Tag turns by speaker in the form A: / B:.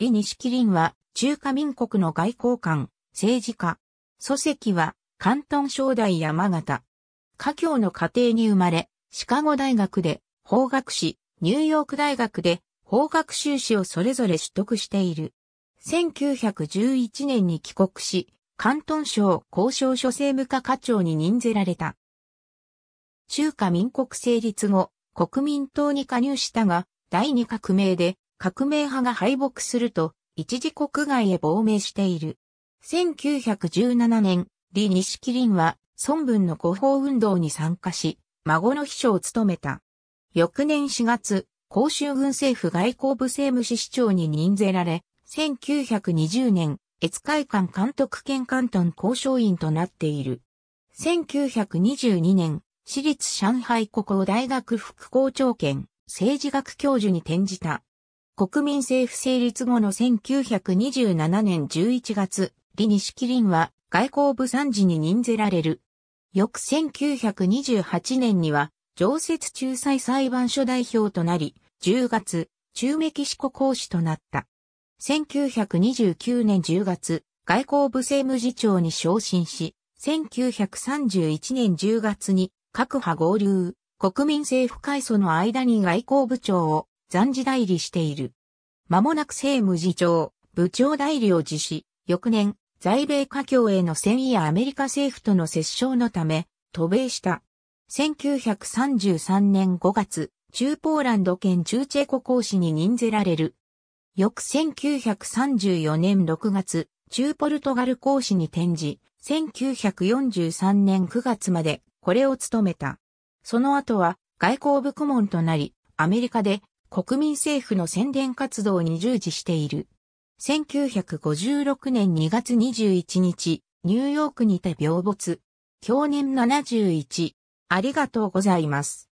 A: 李錦林は中華民国の外交官、政治家。祖籍は関東省大山形。家教の家庭に生まれ、シカゴ大学で法学士、ニューヨーク大学で法学修士をそれぞれ取得している。1911年に帰国し、関東省交渉所政務課課長に任ぜられた。中華民国成立後、国民党に加入したが、第二革命で革命派が敗北すると、一時国外へ亡命している。1917年、李錦林は、孫文の広報運動に参加し、孫の秘書を務めた。翌年4月、公州軍政府外交部政務士市長に任ぜられ、1920年、越海館監督兼関東交渉員となっている。1922年、私立上海国語大学副校長兼政治学教授に転じた。国民政府成立後の1927年11月、李西麒麟は外交部参事に任ぜられる。翌1928年には、常設仲裁裁判所代表となり、10月、中メキシコ公使となった。1929年10月、外交部政務次長に昇進し、1931年10月に各派合流、国民政府改祖の間に外交部長を暫時代理している。間もなく政務次長、部長代理を辞し、翌年、在米華僑への戦意やアメリカ政府との折衝のため、渡米した。1933年5月、中ポーランド県中チェコ公使に任ぜられる。翌1934年6月、中ポルトガル公使に転じ、1943年9月までこれを務めた。その後は外交部顧問となり、アメリカで国民政府の宣伝活動に従事している。1956年2月21日、ニューヨークにて病没。去年71。ありがとうございます。